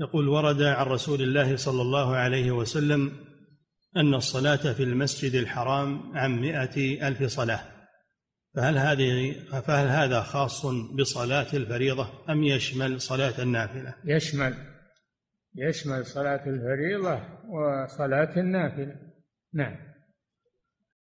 يقول ورد عن رسول الله صلى الله عليه وسلم أن الصلاة في المسجد الحرام عن مائة ألف صلاة فهل هذه فهل هذا خاص بصلاة الفريضة أم يشمل صلاة النافلة؟ يشمل يشمل صلاة الفريضة وصلاة النافلة نعم